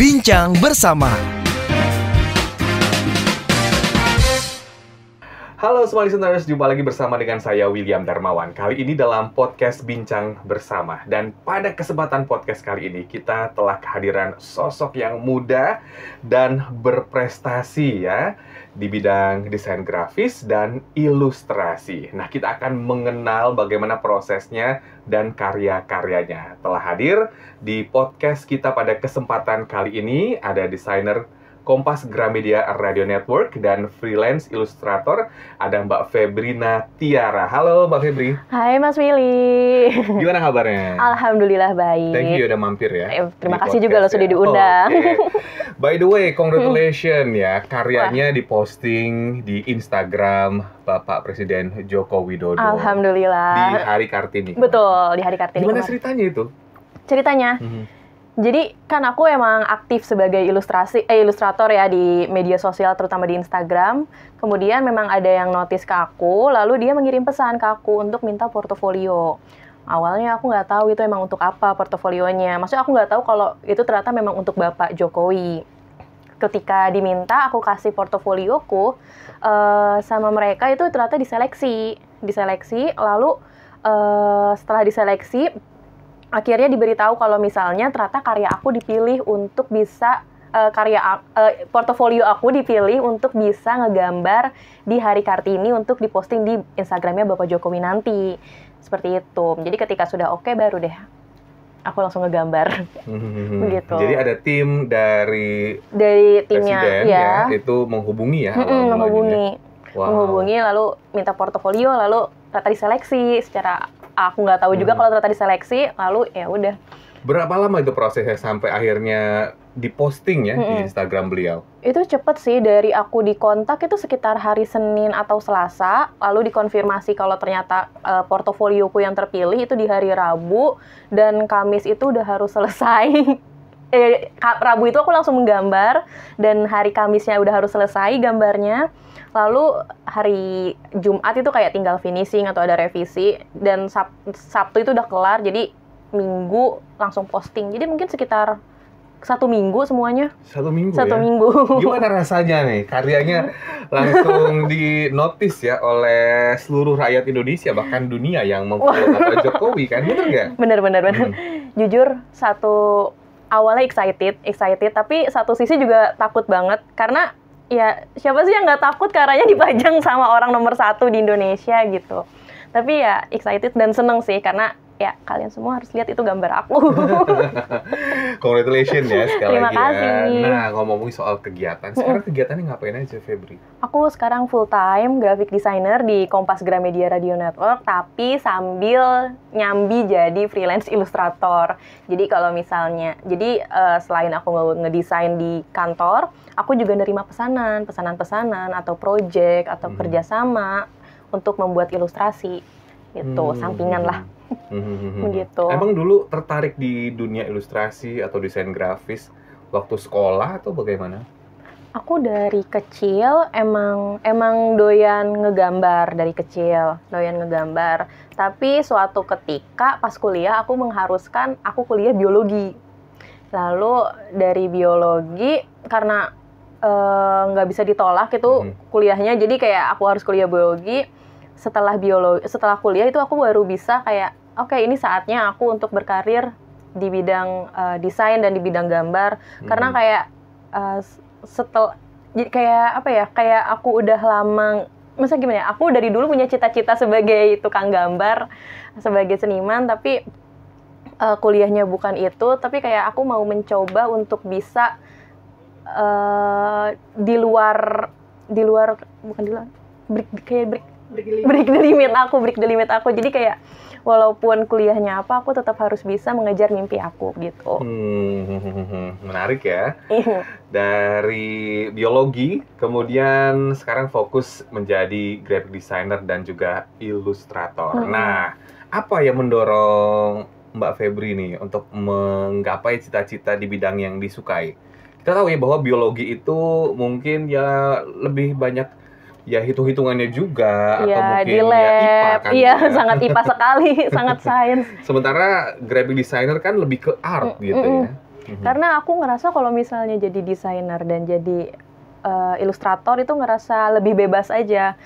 Bincang Bersama. Halo semua listeners, jumpa lagi bersama dengan saya William Darmawan. Kali ini dalam podcast Bincang Bersama. Dan pada kesempatan podcast kali ini kita telah kehadiran sosok yang muda dan berprestasi ya di bidang desain grafis dan ilustrasi. Nah, kita akan mengenal bagaimana prosesnya dan karya-karyanya. Telah hadir di podcast kita pada kesempatan kali ini ada desainer Kompas Gramedia Radio Network dan freelance ilustrator ada Mbak Febrina Tiara. Halo Mbak Febri. Hai Mas Willy. Gimana kabarnya? Alhamdulillah baik. Thank you udah mampir ya. Eh, terima kasih juga loh sudah ya. diundang. Okay. By the way, congratulations hmm. ya karyanya Wah. diposting di Instagram Bapak Presiden Joko Widodo. Alhamdulillah. Di Hari Kartini. Betul, di Hari Kartini. Gimana kemarin. ceritanya itu? Ceritanya. Mm -hmm jadi kan aku emang aktif sebagai ilustrasi eh ilustrator ya di media sosial terutama di Instagram. Kemudian memang ada yang notice ke aku, lalu dia mengirim pesan ke aku untuk minta portofolio. Awalnya aku nggak tahu itu emang untuk apa portofolionya. Maksudnya aku nggak tahu kalau itu ternyata memang untuk Bapak Jokowi. Ketika diminta aku kasih portofolioku uh, sama mereka itu ternyata diseleksi, diseleksi lalu uh, setelah diseleksi akhirnya diberitahu kalau misalnya ternyata karya aku dipilih untuk bisa uh, karya uh, portofolio aku dipilih untuk bisa ngegambar di hari Kartini untuk diposting di Instagramnya Bapak Jokowi nanti. Seperti itu. Jadi ketika sudah oke okay, baru deh aku langsung ngegambar. Begitu. Hmm. Jadi ada tim dari dari timnya ya. ya itu menghubungi ya. menghubungi. Wow. Menghubungi lalu minta portofolio lalu ternyata diseleksi secara aku nggak tahu juga hmm. kalau ternyata diseleksi lalu ya udah berapa lama itu prosesnya sampai akhirnya diposting ya -hmm. di Instagram beliau itu cepet sih dari aku dikontak itu sekitar hari Senin atau Selasa lalu dikonfirmasi kalau ternyata uh, portofolioku yang terpilih itu di hari Rabu dan Kamis itu udah harus selesai eh, Rabu itu aku langsung menggambar dan hari Kamisnya udah harus selesai gambarnya Lalu hari Jumat itu kayak tinggal finishing atau ada revisi dan Sab Sabtu itu udah kelar jadi Minggu langsung posting. Jadi mungkin sekitar satu minggu semuanya. Satu minggu. Satu ya? minggu. Gimana rasanya nih karyanya langsung di notice ya oleh seluruh rakyat Indonesia bahkan dunia yang mau Pak Jokowi kan bener nggak? Bener bener bener. Hmm. Jujur satu awalnya excited excited tapi satu sisi juga takut banget karena ya siapa sih yang nggak takut karanya dipajang sama orang nomor satu di Indonesia gitu tapi ya excited dan seneng sih karena ya kalian semua harus lihat itu gambar aku. Congratulations ya sekali Terima lagi ya. kasih. ya. Nah ngomongin soal kegiatan, sekarang kegiatannya ngapain aja Febri? Aku sekarang full time graphic designer di Kompas Gramedia Radio Network, tapi sambil nyambi jadi freelance ilustrator. Jadi kalau misalnya, jadi uh, selain aku ngedesain di kantor, aku juga nerima pesanan, pesanan-pesanan atau project atau hmm. kerjasama untuk membuat ilustrasi itu hmm. sampingan lah. Hmm. hmm, hmm, hmm. Gitu. Emang dulu tertarik di dunia ilustrasi atau desain grafis waktu sekolah atau bagaimana? Aku dari kecil emang emang doyan ngegambar dari kecil, doyan ngegambar. Tapi suatu ketika pas kuliah aku mengharuskan aku kuliah biologi. Lalu dari biologi karena Eh, nggak uh, bisa ditolak itu hmm. kuliahnya jadi kayak aku harus kuliah biologi setelah biologi setelah kuliah itu aku baru bisa kayak oke okay, ini saatnya aku untuk berkarir di bidang uh, desain dan di bidang gambar hmm. karena mm-hmm. kayak uh, setel kayak apa ya kayak aku udah lama masa gimana ya aku dari dulu punya cita-cita sebagai tukang gambar sebagai seniman tapi uh, kuliahnya bukan itu tapi kayak aku mau mencoba untuk bisa Eh, di luar di luar bukan di luar break, kayak break break the, limit. limit aku break the limit aku jadi kayak walaupun kuliahnya apa aku tetap harus bisa mengejar mimpi aku gitu hmm, menarik ya iya. dari biologi kemudian sekarang fokus menjadi graphic designer dan juga ilustrator hmm. nah apa yang mendorong Mbak Febri nih untuk menggapai cita-cita di bidang yang disukai kita tahu ya bahwa biologi itu mungkin ya lebih banyak ya hitung-hitungannya juga ya, atau mungkin di lab. ya IPA kan. Iya, ya. sangat IPA sekali, sangat sains. Sementara graphic designer kan lebih ke art mm -mm. gitu ya. Karena aku ngerasa kalau misalnya jadi desainer dan jadi uh, ilustrator itu ngerasa lebih bebas aja,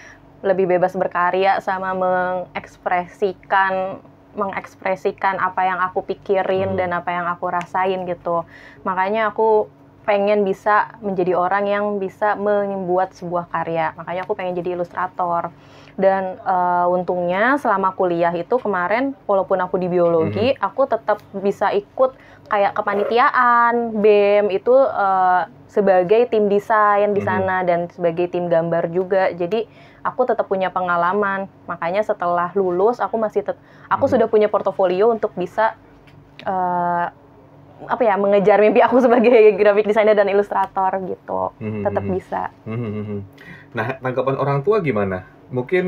lebih bebas berkarya sama mengekspresikan mengekspresikan apa yang aku pikirin hmm. dan apa yang aku rasain gitu. Makanya aku pengen bisa menjadi orang yang bisa membuat sebuah karya. Makanya aku pengen jadi ilustrator. Dan uh, untungnya selama kuliah itu kemarin walaupun aku di biologi, mm -hmm. aku tetap bisa ikut kayak kepanitiaan BEM itu uh, sebagai tim desain di mhm. sana mm -hmm. dan sebagai tim gambar juga. Jadi aku tetap punya pengalaman. Makanya setelah lulus aku masih aku mm -hmm. sudah punya portofolio untuk bisa uh, apa ya mengejar mimpi aku sebagai graphic designer dan ilustrator gitu mm-hmm. tetap hmm, hmm. bisa mm-hmm. nah tanggapan orang tua gimana mungkin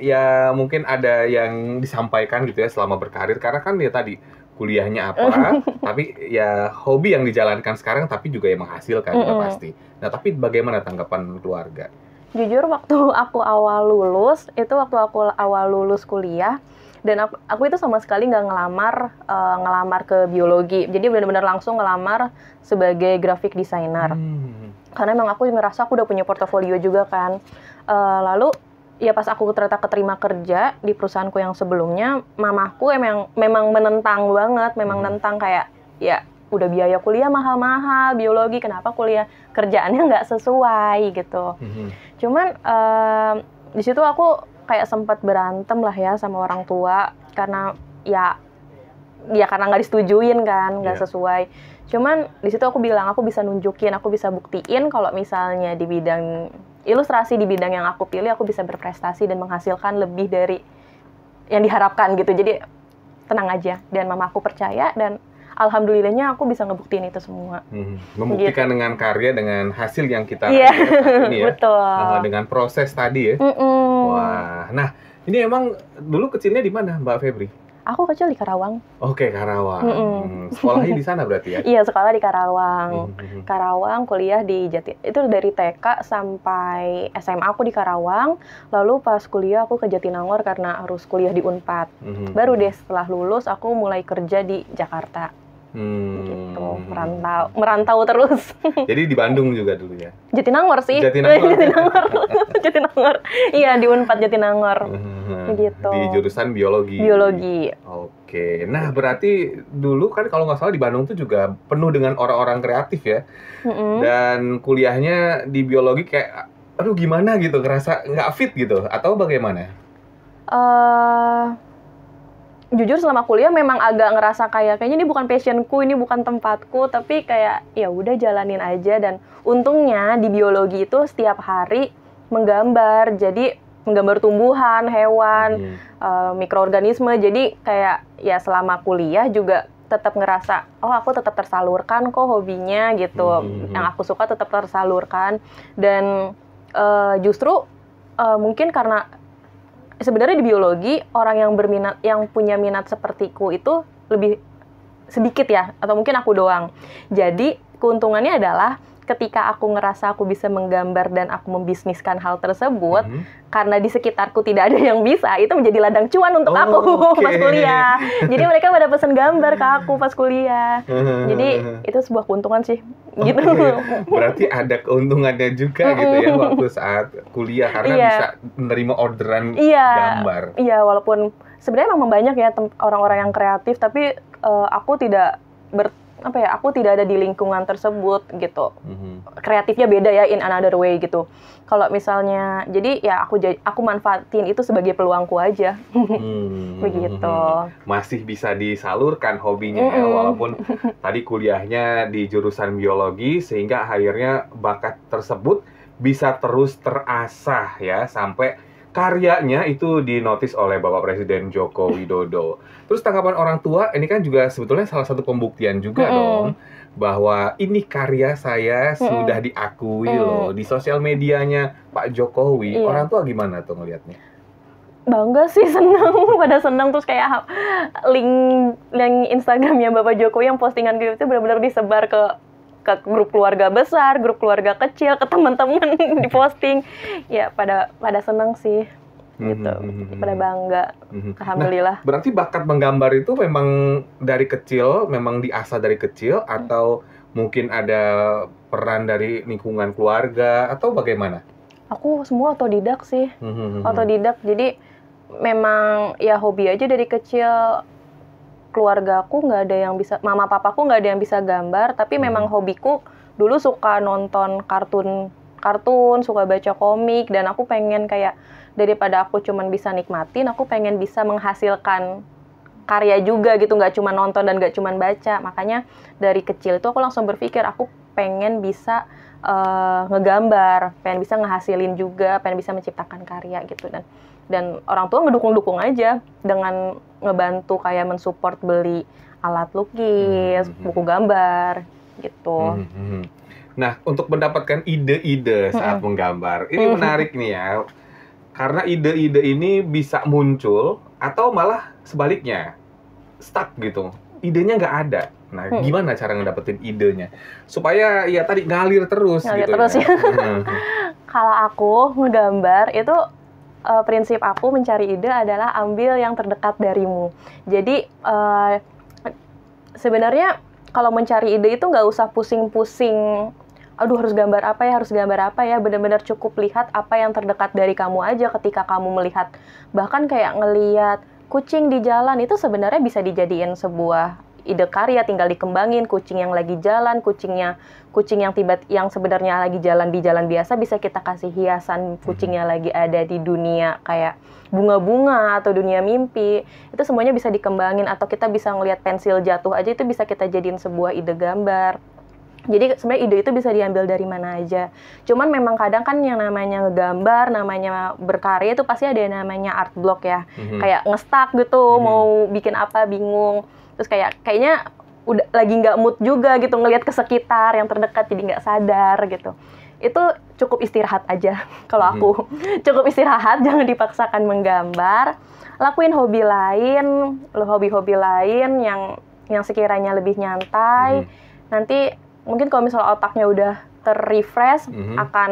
ya mungkin ada yang disampaikan gitu ya selama berkarir karena kan ya tadi kuliahnya apa tapi ya hobi yang dijalankan sekarang tapi juga yang menghasilkan mm-hmm. ya pasti nah tapi bagaimana tanggapan keluarga jujur waktu aku awal lulus itu waktu aku awal lulus kuliah dan aku, aku itu sama sekali nggak ngelamar uh, ngelamar ke biologi jadi benar-benar langsung ngelamar sebagai graphic designer hmm. karena emang aku ngerasa aku udah punya portofolio juga kan uh, lalu ya pas aku ternyata keterima kerja di perusahaanku yang sebelumnya mamaku emang memang menentang banget memang hmm. nentang kayak ya udah biaya kuliah mahal-mahal biologi kenapa kuliah kerjaannya nggak sesuai gitu hmm cuman uh, di situ aku kayak sempat berantem lah ya sama orang tua karena ya ya karena nggak disetujuin kan nggak yeah. sesuai cuman di situ aku bilang aku bisa nunjukin aku bisa buktiin kalau misalnya di bidang ilustrasi di bidang yang aku pilih aku bisa berprestasi dan menghasilkan lebih dari yang diharapkan gitu jadi tenang aja dan mama aku percaya dan alhamdulillahnya aku bisa ngebuktiin itu semua. Hmm. Membuktikan gitu. dengan karya, dengan hasil yang kita yeah. Ya, ini ya. Betul. Uh, dengan proses tadi ya. Mm -mm. Wah, nah ini emang dulu kecilnya di mana Mbak Febri? Aku kecil di Karawang. Oke, Karawang. Mm -mm. sekolahnya di sana berarti ya? iya, sekolah di Karawang. Mm -hmm. Karawang, kuliah di Jati. Itu dari TK sampai SMA aku di Karawang. Lalu pas kuliah aku ke Jatinangor karena harus kuliah di Unpad. Mm -hmm. Baru hmm. deh setelah lulus aku mulai kerja di Jakarta. Gitu, hmm. Gitu, merantau, merantau terus. Jadi di Bandung juga dulu ya? Jatinangor sih. Jatinangor. Jatinangor. Jatinangor. Iya, di Unpad Jatinangor. Hmm. Gitu. Di jurusan biologi. Biologi. Oke. Nah, berarti dulu kan kalau nggak salah di Bandung tuh juga penuh dengan orang-orang kreatif ya. Hmm. Dan kuliahnya di biologi kayak aduh gimana gitu, ngerasa nggak fit gitu atau bagaimana? Eh uh jujur selama kuliah memang agak ngerasa kayak kayaknya ini bukan passionku, ini bukan tempatku, tapi kayak ya udah jalanin aja dan untungnya di biologi itu setiap hari menggambar. Jadi menggambar tumbuhan, hewan, yeah. Hmm. uh, mikroorganisme. Jadi kayak ya selama kuliah juga tetap ngerasa oh aku tetap tersalurkan kok hobinya gitu. Hmm. hmm Yang hmm. aku suka tetap tersalurkan dan uh, justru uh, mungkin karena sebenarnya di biologi orang yang berminat yang punya minat sepertiku itu lebih sedikit ya atau mungkin aku doang. Jadi keuntungannya adalah ketika aku ngerasa aku bisa menggambar dan aku membisniskan hal tersebut mm -hmm. karena di sekitarku tidak ada yang bisa itu menjadi ladang cuan untuk oh, aku okay. pas kuliah jadi mereka pada pesen gambar ke aku pas kuliah jadi itu sebuah keuntungan sih okay. gitu berarti ada keuntungannya juga gitu ya waktu saat kuliah karena yeah. bisa menerima orderan yeah. gambar iya yeah, walaupun sebenarnya memang banyak ya orang-orang yang kreatif tapi uh, aku tidak ber apa ya aku tidak ada di lingkungan tersebut gitu mm-hmm. kreatifnya beda ya in another way gitu kalau misalnya jadi ya aku aku manfaatin itu sebagai peluangku aja mm-hmm. begitu masih bisa disalurkan hobinya mm-hmm. ya walaupun tadi kuliahnya di jurusan biologi sehingga akhirnya bakat tersebut bisa terus terasah ya sampai karyanya itu dinotis oleh Bapak Presiden Joko Widodo. Terus tanggapan orang tua ini kan juga sebetulnya salah satu pembuktian juga mm dong bahwa ini karya saya sudah diakui mm loh di sosial medianya Pak Jokowi. Yeah. Orang tua gimana tuh ngelihatnya? Bangga sih seneng, pada seneng terus kayak link link Instagramnya Bapak Jokowi yang postingan gitu itu benar-benar disebar ke ke grup keluarga besar, grup keluarga kecil, ke teman-teman di posting. Ya pada pada seneng sih hmm, gitu mm-hmm. pada bangga mm-hmm. alhamdulillah nah, berarti bakat menggambar itu memang dari kecil memang diasah dari kecil atau mungkin ada peran dari lingkungan keluarga atau bagaimana aku semua otodidak sih mm-hmm. otodidak jadi memang ya hobi aja dari kecil keluarga aku nggak ada yang bisa mama papaku nggak ada yang bisa gambar tapi hmm. memang hobiku dulu suka nonton kartun kartun suka baca komik dan aku pengen kayak daripada aku cuman bisa nikmatin aku pengen bisa menghasilkan karya juga gitu nggak cuma nonton dan nggak cuma baca makanya dari kecil itu aku langsung berpikir aku pengen bisa uh, ngegambar pengen bisa ngehasilin juga pengen bisa menciptakan karya gitu dan dan orang tua mendukung dukung aja dengan ngebantu kayak mensupport beli alat lukis, hmm. hmm, hmm. buku gambar gitu. Hmm, hmm, hmm. Nah, untuk mendapatkan ide-ide saat hmm. menggambar, ini hmm. menarik nih ya. Karena ide-ide ini bisa muncul atau malah sebaliknya stuck gitu. Idenya nggak ada. Nah, hmm. gimana cara ngedapetin idenya? Supaya ya tadi ngalir terus ngalir gitu. terus ya. ya. Kalau aku ngegambar itu uh, prinsip aku mencari ide adalah ambil yang terdekat darimu. Jadi uh, sebenarnya kalau mencari ide itu nggak usah pusing-pusing. Aduh harus gambar apa ya, harus gambar apa ya. Benar-benar cukup lihat apa yang terdekat dari kamu aja ketika kamu melihat. Bahkan kayak ngeliat kucing di jalan itu sebenarnya bisa dijadiin sebuah ide karya tinggal dikembangin kucing yang lagi jalan kucingnya kucing yang tiba yang sebenarnya lagi jalan di jalan biasa bisa kita kasih hiasan kucingnya hmm. lagi ada di dunia kayak bunga-bunga atau dunia mimpi itu semuanya bisa dikembangin atau kita bisa ngelihat pensil jatuh aja itu bisa kita jadiin sebuah ide gambar jadi sebenarnya ide itu bisa diambil dari mana aja. Cuman memang kadang kan yang namanya gambar namanya berkarya itu pasti ada yang namanya art block ya. Mm-hmm. Kayak ngestak gitu, mm-hmm. mau bikin apa bingung terus kayak kayaknya udah lagi nggak mood juga gitu ngelihat ke sekitar yang terdekat jadi nggak sadar gitu itu cukup istirahat aja kalau aku hmm. cukup istirahat jangan dipaksakan menggambar lakuin hobi lain lo hobi-hobi lain yang yang sekiranya lebih nyantai hmm. nanti mungkin kalau misalnya otaknya udah terrefresh hmm. akan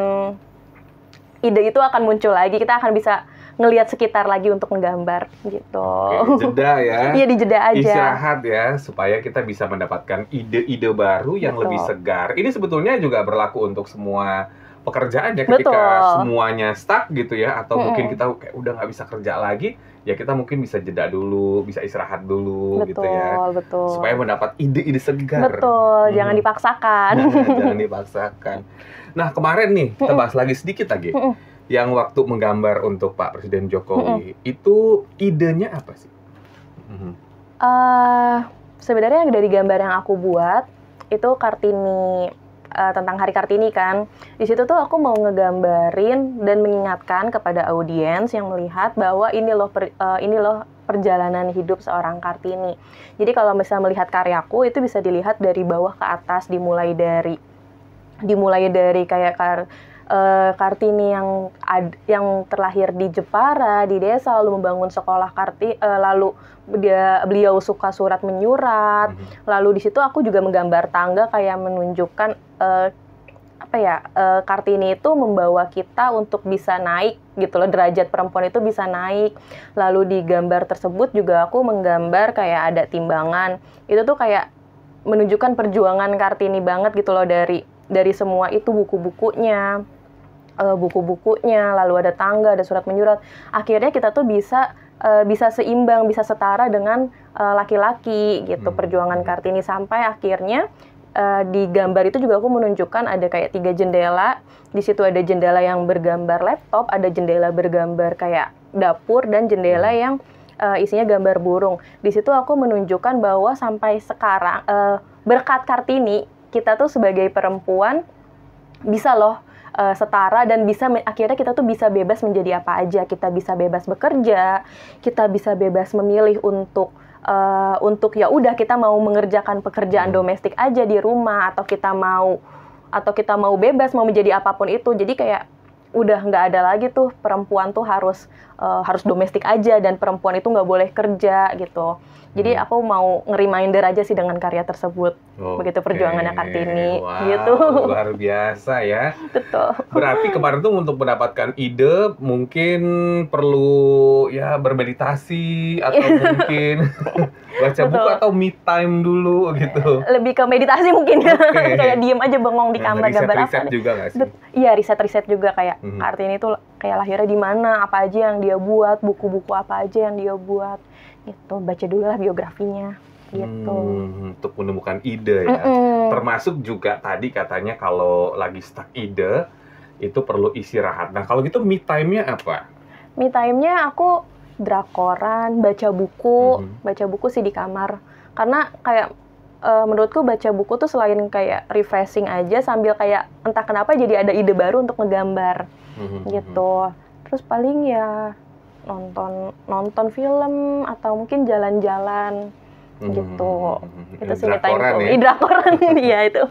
ide itu akan muncul lagi kita akan bisa ngelihat sekitar lagi untuk menggambar gitu. Oke, jeda ya. Iya di jeda aja. Istirahat ya supaya kita bisa mendapatkan ide-ide baru yang Betul. lebih segar. Ini sebetulnya juga berlaku untuk semua pekerjaan ya ketika Betul. semuanya stuck gitu ya atau hmm. mungkin kita kayak udah nggak bisa kerja lagi ya kita mungkin bisa jeda dulu, bisa istirahat dulu betul, gitu ya. Betul. Supaya mendapat ide-ide segar. Betul, hmm. jangan dipaksakan. Nah, jangan dipaksakan. Nah, kemarin nih kita bahas lagi sedikit lagi yang waktu menggambar untuk Pak Presiden Jokowi mm -hmm. itu idenya apa sih? uh, sebenarnya dari gambar yang aku buat itu kartini uh, tentang Hari Kartini kan. Di situ tuh aku mau ngegambarin dan mengingatkan kepada audiens yang melihat bahwa ini loh per, uh, ini loh perjalanan hidup seorang Kartini. Jadi kalau misalnya melihat karyaku itu bisa dilihat dari bawah ke atas dimulai dari dimulai dari kayak kar uh, Kartini yang ad, yang terlahir di Jepara di desa lalu membangun sekolah Kartini uh, eh, lalu dia beliau suka surat menyurat mm-hmm. lalu di situ aku juga menggambar tangga kayak menunjukkan uh, apa ya uh, Kartini itu membawa kita untuk bisa naik gitu loh derajat perempuan itu bisa naik lalu di gambar tersebut juga aku menggambar kayak ada timbangan itu tuh kayak menunjukkan perjuangan Kartini banget gitu loh dari dari semua itu buku-bukunya uh, buku-bukunya, lalu ada tangga, ada surat menyurat. Akhirnya kita tuh bisa uh, bisa seimbang, bisa setara dengan uh, laki-laki gitu hmm. perjuangan Kartini sampai akhirnya uh, di gambar itu juga aku menunjukkan ada kayak tiga jendela. Di situ ada jendela yang bergambar laptop, ada jendela bergambar kayak dapur dan jendela hmm. yang uh, isinya gambar burung. Di situ aku menunjukkan bahwa sampai sekarang uh, berkat Kartini kita tuh sebagai perempuan bisa loh uh, setara dan bisa akhirnya kita tuh bisa bebas menjadi apa aja kita bisa bebas bekerja kita bisa bebas memilih untuk uh, untuk ya udah kita mau mengerjakan pekerjaan hmm. domestik aja di rumah atau kita mau atau kita mau bebas mau menjadi apapun itu jadi kayak udah nggak ada lagi tuh perempuan tuh harus uh, harus domestik aja dan perempuan itu nggak boleh kerja gitu. Jadi hmm. aku mau ngeriminder aja sih dengan karya tersebut. Okay. Begitu perjuangannya Kartini wow, gitu. Luar biasa ya. Betul. Berarti kemarin tuh untuk mendapatkan ide mungkin perlu ya bermeditasi atau iya. mungkin baca Betul. buku atau me time dulu gitu. Lebih ke meditasi mungkin. Ya. Okay. kayak diem aja bengong di iya, kamar nah, gambar apa. Riset juga nggak sih? Iya, riset-riset juga kayak -hmm. Kartini tuh kayak lahirnya di mana, apa aja yang dia buat, buku-buku apa aja yang dia buat. Gitu, baca dulu lah biografinya gitu. Hmm, untuk menemukan ide ya. Mm-mm. Termasuk juga tadi katanya kalau lagi stuck ide itu perlu istirahat. Nah, kalau gitu me time-nya apa? Me time-nya aku drakoran, baca buku, mm-hmm. baca buku sih di kamar. Karena kayak uh, menurutku baca buku tuh selain kayak refreshing aja sambil kayak entah kenapa jadi ada ide baru untuk ngegambar mm-hmm. gitu mhm. terus paling ya nonton nonton film atau mungkin jalan-jalan gitu. Hmm, hmm, hmm, hmm, itu sih me time Ya? iya itu.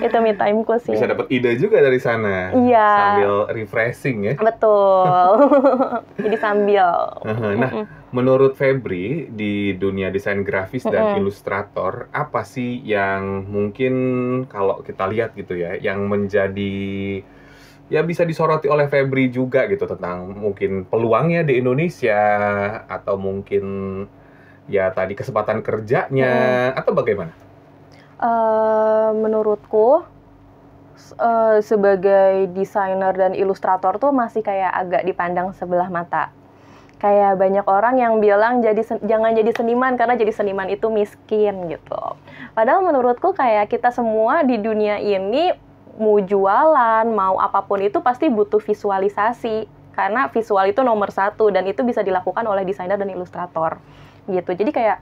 itu me time sih. Bisa dapat ide juga dari sana. Iya. Sambil refreshing ya. Betul. Jadi sambil. nah, menurut Febri di dunia desain grafis dan ilustrator, apa sih yang mungkin kalau kita lihat gitu ya, yang menjadi ya bisa disoroti oleh Febri juga gitu tentang mungkin peluangnya di Indonesia atau mungkin ya tadi kesempatan kerjanya hmm. atau bagaimana? Uh, menurutku uh, sebagai desainer dan ilustrator tuh masih kayak agak dipandang sebelah mata. Kayak banyak orang yang bilang jadi jangan jadi seniman karena jadi seniman itu miskin gitu. Padahal menurutku kayak kita semua di dunia ini mau jualan, mau apapun itu pasti butuh visualisasi karena visual itu nomor satu dan itu bisa dilakukan oleh desainer dan ilustrator gitu jadi kayak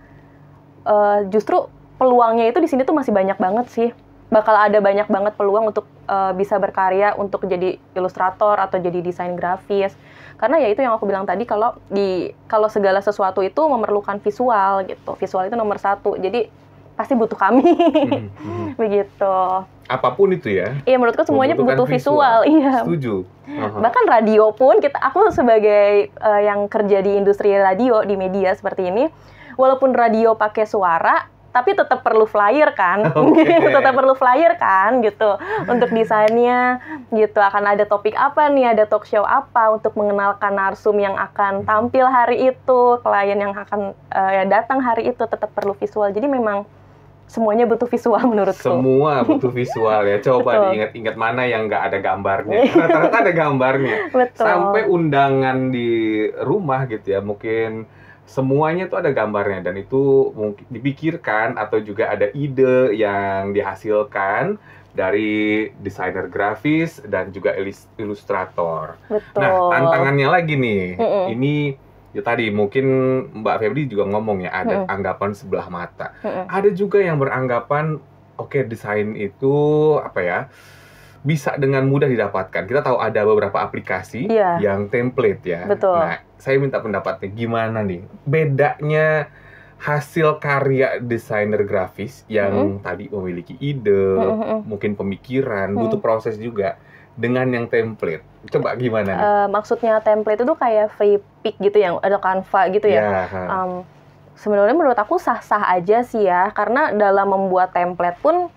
uh, justru peluangnya itu di sini tuh masih banyak banget sih bakal ada banyak banget peluang untuk uh, bisa berkarya untuk jadi ilustrator atau jadi desain grafis karena ya itu yang aku bilang tadi kalau di kalau segala sesuatu itu memerlukan visual gitu visual itu nomor satu jadi pasti butuh kami hmm, hmm, begitu apapun itu ya iya menurutku semuanya butuh visual, visual. iya setuju uh-huh. bahkan radio pun kita aku sebagai uh, yang kerja di industri radio di media seperti ini walaupun radio pakai suara tapi tetap perlu flyer kan, okay. tetap perlu flyer kan gitu untuk desainnya gitu akan ada topik apa nih, ada talk show apa untuk mengenalkan narsum yang akan tampil hari itu, klien yang akan uh, datang hari itu tetap perlu visual. Jadi memang semuanya butuh visual menurutku. Semua butuh visual ya. Coba diingat-ingat mana yang nggak ada gambarnya. ternyata ada gambarnya. Betul. Sampai undangan di rumah gitu ya, mungkin semuanya tuh ada gambarnya dan itu mungkin dipikirkan atau juga ada ide yang dihasilkan dari desainer grafis dan juga ilustrator. Nah, Betul. Nah, tantangannya lagi nih. Mm -mm. Ini ya tadi mungkin Mbak Febri juga ngomong ya ada hmm. anggapan sebelah mata. Hmm. Ada juga yang beranggapan oke okay, desain itu apa ya bisa dengan mudah didapatkan. Kita tahu ada beberapa aplikasi yeah. yang template ya. Betul. Nah, saya minta pendapatnya gimana nih bedanya hasil karya desainer grafis yang hmm. tadi memiliki ide, hmm. mungkin pemikiran, hmm. butuh proses juga dengan yang template. Coba gimana? Uh, maksudnya template itu kayak free pick gitu yang ada kanva gitu ya. Yeah. Ya, um, sebenarnya menurut aku sah-sah aja sih ya, karena dalam membuat template pun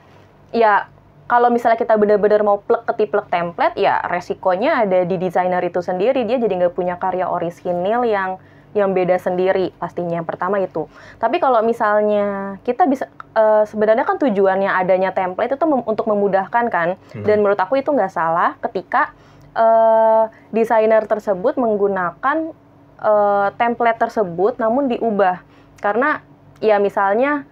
ya kalau misalnya kita benar-benar mau plek ketiplek template ya resikonya ada di desainer itu sendiri dia jadi nggak punya karya orisinil yang yang beda sendiri pastinya yang pertama itu. Tapi kalau misalnya kita bisa uh, sebenarnya kan tujuannya adanya template itu mem untuk memudahkan kan hmm. dan menurut aku itu nggak salah ketika uh, desainer tersebut menggunakan uh, template tersebut namun diubah karena ya misalnya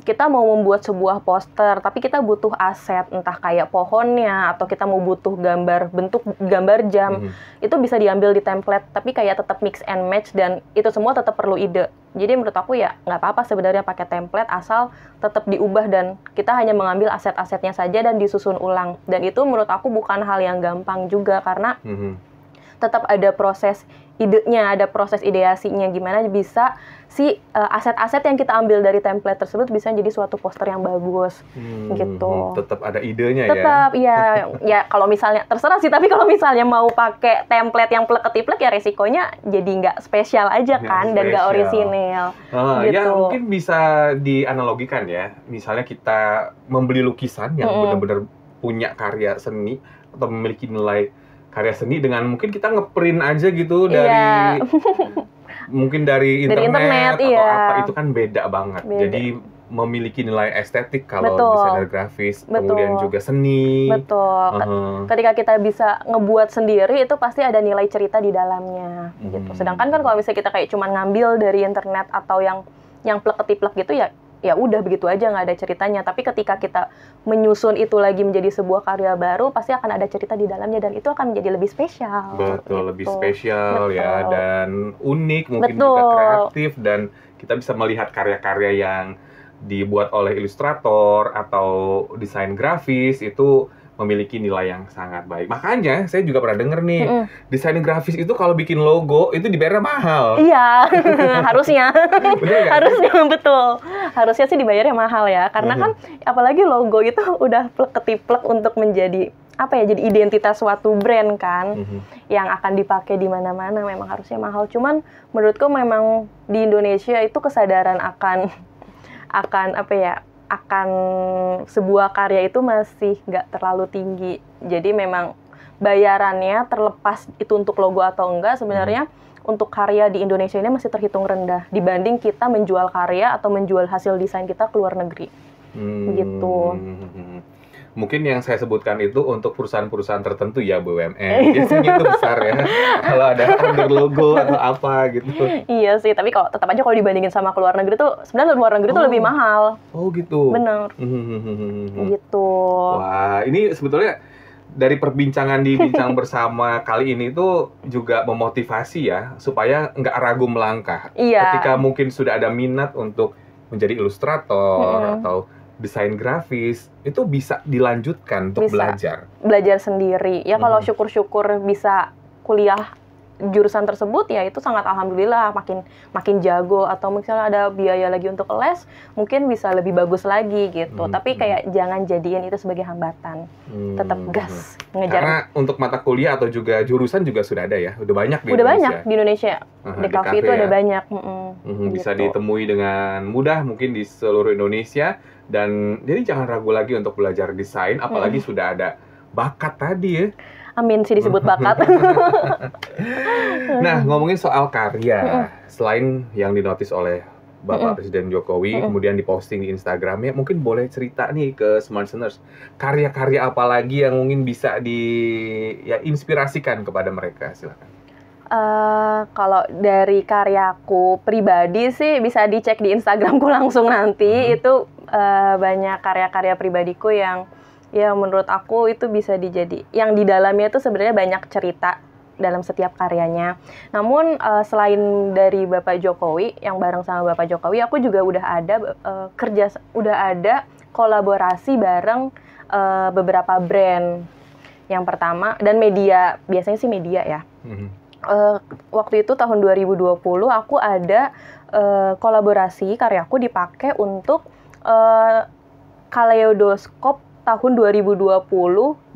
kita mau membuat sebuah poster, tapi kita butuh aset, entah kayak pohonnya atau kita mau butuh gambar bentuk gambar jam, mm-hmm. itu bisa diambil di template, tapi kayak tetap mix and match dan itu semua tetap perlu ide. Jadi menurut aku ya nggak apa-apa sebenarnya pakai template asal tetap diubah dan kita hanya mengambil aset-asetnya saja dan disusun ulang. Dan itu menurut aku bukan hal yang gampang juga karena mm-hmm. tetap ada proses idenya, ada proses ideasinya gimana bisa si eh, aset-aset uh, yang kita ambil dari template tersebut bisa jadi suatu poster yang bagus hmm, gitu. Hmm, tetap ada idenya tetap, ya. Tetap ya ya kalau misalnya terserah sih tapi kalau misalnya mau pakai template yang plek ya resikonya jadi nggak spesial aja kan spesial. dan nggak orisinil. Uh, gitu. Ya mungkin bisa dianalogikan ya. Misalnya kita membeli lukisan yang hmm benar-benar punya karya seni atau memiliki nilai karya seni dengan mungkin kita ngeprint aja gitu iya. dari yeah. mungkin dari internet, dari internet atau iya. apa itu kan beda banget. Beda. Jadi memiliki nilai estetik kalau misalnya desainer grafis, Betul. kemudian juga seni. Betul. Uh-huh. Ketika kita bisa ngebuat sendiri itu pasti ada nilai cerita di dalamnya gitu. hmm. gitu. Sedangkan kan kalau misalnya kita kayak cuma ngambil dari internet atau yang yang plek-ketiplek gitu ya ya udah begitu aja nggak ada ceritanya tapi ketika kita menyusun itu lagi menjadi sebuah karya baru pasti akan ada cerita di dalamnya dan itu akan menjadi lebih spesial betul gitu. lebih spesial ya, betul. ya dan unik mungkin betul. juga kreatif dan kita bisa melihat karya-karya yang dibuat oleh ilustrator atau desain grafis itu memiliki nilai yang sangat baik. Makanya saya juga pernah denger nih, mm -hmm. desain grafis itu kalau bikin logo itu dibayar mahal. Iya, harusnya. Harusnya betul. Harusnya sih dibayarnya mahal ya, karena mm -hmm. kan apalagi logo itu udah plek ketiplek untuk menjadi apa ya jadi identitas suatu brand kan mm -hmm. yang akan dipakai di mana-mana memang harusnya mahal cuman menurutku memang di Indonesia itu kesadaran akan akan apa ya akan sebuah karya itu masih nggak terlalu tinggi. Jadi memang bayarannya terlepas itu untuk logo atau enggak sebenarnya hmm. untuk karya di Indonesia ini masih terhitung rendah dibanding kita menjual karya atau menjual hasil desain kita ke luar negeri. Hmm. Gitu. Hmm mungkin yang saya sebutkan itu untuk perusahaan-perusahaan tertentu ya BUMN. Biasanya itu besar ya. kalau ada under logo atau apa gitu. Iya sih, tapi kalau tetap aja kalau dibandingin sama ke luar negeri tuh sebenarnya luar negeri oh. tuh lebih oh. mahal. Oh gitu. Benar. Hmm. gitu. Wah, ini sebetulnya dari perbincangan di bincang bersama kali ini itu juga memotivasi ya supaya nggak ragu melangkah. Iya. Ketika mungkin sudah ada minat untuk menjadi ilustrator -hmm. atau desain grafis itu bisa dilanjutkan untuk bisa belajar belajar sendiri ya hmm. kalau syukur-syukur bisa kuliah jurusan tersebut ya itu sangat alhamdulillah makin makin jago atau misalnya ada biaya lagi untuk les mungkin bisa lebih bagus lagi gitu hmm. tapi kayak jangan jadiin itu sebagai hambatan hmm. tetap gas ngejar karena untuk mata kuliah atau juga jurusan juga sudah ada ya udah banyak di udah banyak di Indonesia Aha, di kafe itu ya. ada banyak hmm. Hmm, bisa gitu. bisa ditemui dengan mudah mungkin di seluruh Indonesia dan jadi jangan ragu lagi untuk belajar desain apalagi hmm. sudah ada bakat tadi ya amin sih disebut bakat nah ngomongin soal karya selain yang dinotis oleh Bapak -hmm. Presiden Jokowi mm -hmm. kemudian diposting di Instagramnya mungkin boleh cerita nih ke Smartseners karya-karya apa lagi yang mungkin bisa di ya inspirasikan kepada mereka silakan Uh, kalau dari karyaku pribadi sih bisa dicek di Instagramku langsung nanti -hmm. itu uh, banyak karya-karya pribadiku yang ya menurut aku itu bisa dijadi yang di dalamnya itu sebenarnya banyak cerita dalam setiap karyanya. Namun uh, selain dari Bapak Jokowi yang bareng sama Bapak Jokowi, aku juga udah ada uh, kerja udah ada kolaborasi bareng uh, beberapa brand. Yang pertama dan media, biasanya sih media ya. Mm-hmm. Uh, waktu itu tahun 2020 aku ada uh, kolaborasi karyaku dipakai untuk uh, kaleidoskop tahun 2020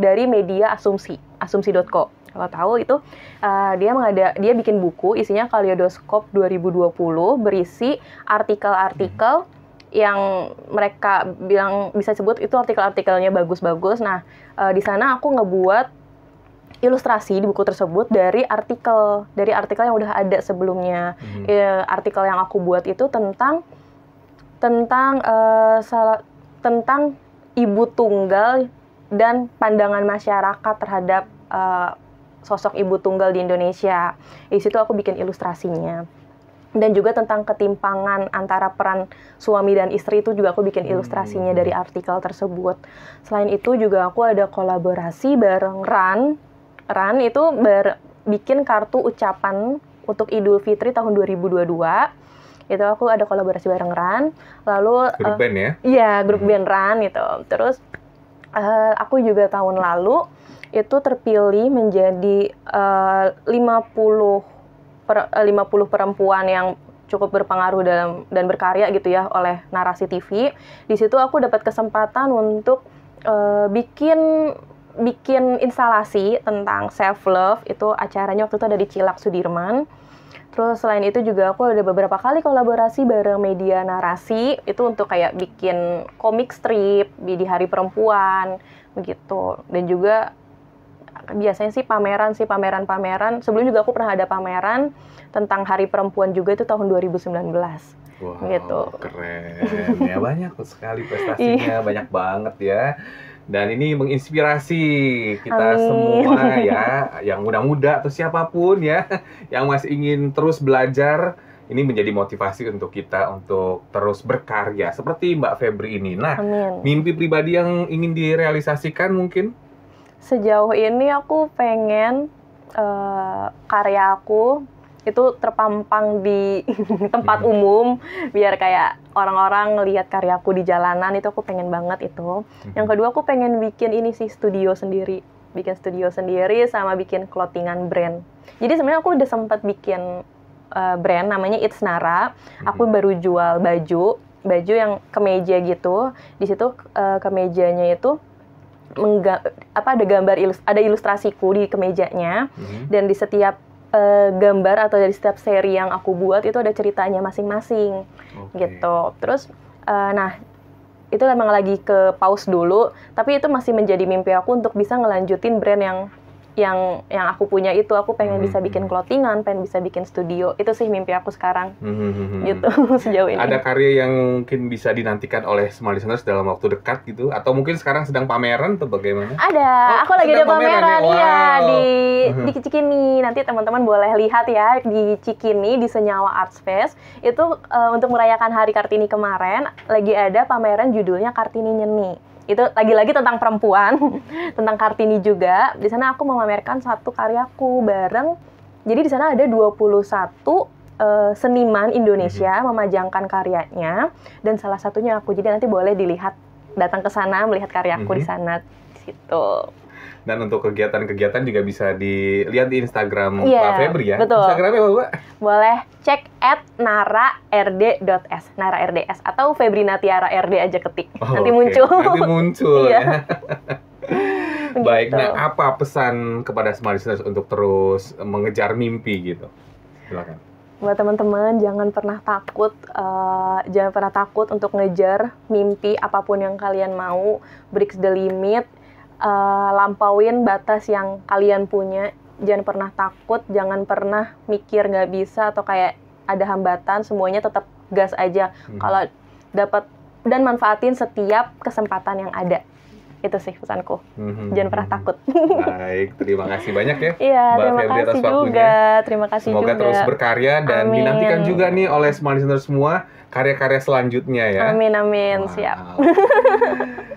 dari media asumsi asumsi.co kalau tahu itu uh, dia mengada dia bikin buku isinya kaleidoskop 2020 berisi artikel-artikel yang mereka bilang bisa sebut itu artikel-artikelnya bagus-bagus. Nah, uh, di sana aku ngebuat ilustrasi di buku tersebut dari artikel dari artikel yang udah ada sebelumnya. Hmm. E, artikel yang aku buat itu tentang tentang uh, salah tentang ibu tunggal dan pandangan masyarakat terhadap uh, sosok ibu tunggal di Indonesia. Di situ aku bikin ilustrasinya. Dan juga tentang ketimpangan antara peran suami dan istri itu juga aku bikin ilustrasinya hmm. dari artikel tersebut. Selain itu juga aku ada kolaborasi bareng Ran. Ran itu ber bikin kartu ucapan untuk Idul Fitri tahun 2022 itu aku ada kolaborasi bareng Ran lalu grup eh, band ya iya grup hmm. band Ran gitu terus uh, aku juga tahun lalu itu terpilih menjadi eh, uh, 50 per, uh, 50 perempuan yang cukup berpengaruh dalam dan berkarya gitu ya oleh narasi TV. Di situ aku dapat kesempatan untuk uh, bikin bikin instalasi tentang self love itu acaranya waktu itu ada di Cilak Sudirman Terus selain itu juga aku ada beberapa kali kolaborasi bareng media narasi itu untuk kayak bikin komik strip di Hari Perempuan begitu. Dan juga biasanya sih pameran sih pameran-pameran. Sebelum juga aku pernah ada pameran tentang Hari Perempuan juga itu tahun 2019. Wow, gitu. keren. Ya banyak sekali prestasinya, iya. banyak banget ya dan ini menginspirasi kita Amin. semua ya, yang muda-muda atau siapapun ya, yang masih ingin terus belajar, ini menjadi motivasi untuk kita untuk terus berkarya seperti Mbak Febri ini. Nah, Amin. mimpi pribadi yang ingin direalisasikan mungkin? Sejauh ini aku pengen uh, karya aku itu terpampang di tempat mm-hmm. umum biar kayak orang-orang lihat karyaku di jalanan itu aku pengen banget itu. Mm-hmm. Yang kedua aku pengen bikin ini sih studio sendiri, bikin studio sendiri sama bikin clothingan brand. Jadi sebenarnya aku udah sempat bikin uh, brand namanya It's Nara. Mm-hmm. Aku baru jual baju, baju yang kemeja gitu. Di situ uh, kemejanya itu mengga apa ada gambar ilus ada ilustrasiku di kemejanya mm -hmm. dan di setiap uh, gambar atau dari setiap seri yang aku buat itu ada ceritanya masing-masing okay. gitu. Terus uh, nah itu memang lagi ke pause dulu, tapi itu masih menjadi mimpi aku untuk bisa ngelanjutin brand yang yang yang aku punya itu aku pengen -hmm. bisa bikin clothingan, pengen bisa bikin studio. Itu sih mimpi aku sekarang. Mm -hmm. Gitu sejauh ini. Ada karya yang mungkin bisa dinantikan oleh semua listeners dalam waktu dekat gitu atau mungkin sekarang sedang pameran atau bagaimana? Ada. Oh, aku lagi ada pameran, pameran ya, iya, wow. di hmm, di Cikini. Nanti teman-teman boleh lihat ya di Cikini di Senyawa Arts Fest. Itu uh, untuk merayakan Hari Kartini kemarin lagi ada pameran judulnya Kartini Nyeni itu lagi-lagi tentang perempuan, tentang Kartini juga. Di sana aku memamerkan satu karyaku bareng. Jadi di sana ada 21 uh, eh, seniman Indonesia mm-hmm. memajangkan karyanya dan salah satunya aku. Jadi nanti boleh dilihat datang ke sana melihat karyaku mm-hmm. di mhm. sana gitu. Dan untuk kegiatan-kegiatan juga bisa dilihat di Instagram yeah, Pak Febri ya. Betul. Instagramnya apa, Pak? Boleh cek at narard.s, narards atau Febri Natiara RD aja ketik. Oh, Nanti okay. muncul. Nanti muncul iya. ya. Gitu. Baik, nah apa pesan kepada smart listeners untuk terus mengejar mimpi gitu? Silakan buat teman-teman jangan pernah takut uh, jangan pernah takut untuk ngejar mimpi apapun yang kalian mau break the limit uh, lampauin batas yang kalian punya jangan pernah takut jangan pernah mikir nggak bisa atau kayak ada hambatan semuanya tetap gas aja hmm. kalau dapat dan manfaatin setiap kesempatan yang ada itu sih pesanku. hmm Jangan pernah takut. Baik, terima kasih banyak ya. Iya, terima Febri kasih atas waktunya. Terima kasih Semoga juga. Semoga terus berkarya dan amin. dinantikan juga nih oleh semua Listener semua karya-karya selanjutnya ya. Amin amin, wow. siap.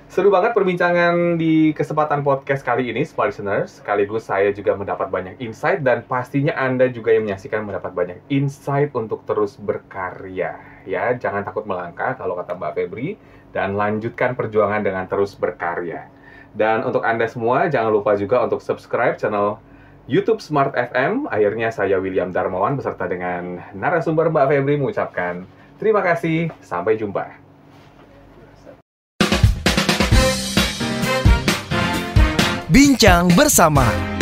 Seru banget perbincangan di kesempatan podcast kali ini, smart listeners. Sekaligus saya juga mendapat banyak insight dan pastinya Anda juga yang menyaksikan mendapat banyak insight untuk terus berkarya. Ya, jangan takut melangkah kalau kata Mbak Febri dan lanjutkan perjuangan dengan terus berkarya. Dan untuk Anda semua, jangan lupa juga untuk subscribe channel YouTube Smart FM. Akhirnya saya William Darmawan beserta dengan narasumber Mbak Febri mengucapkan terima kasih, sampai jumpa. Bincang Bersama.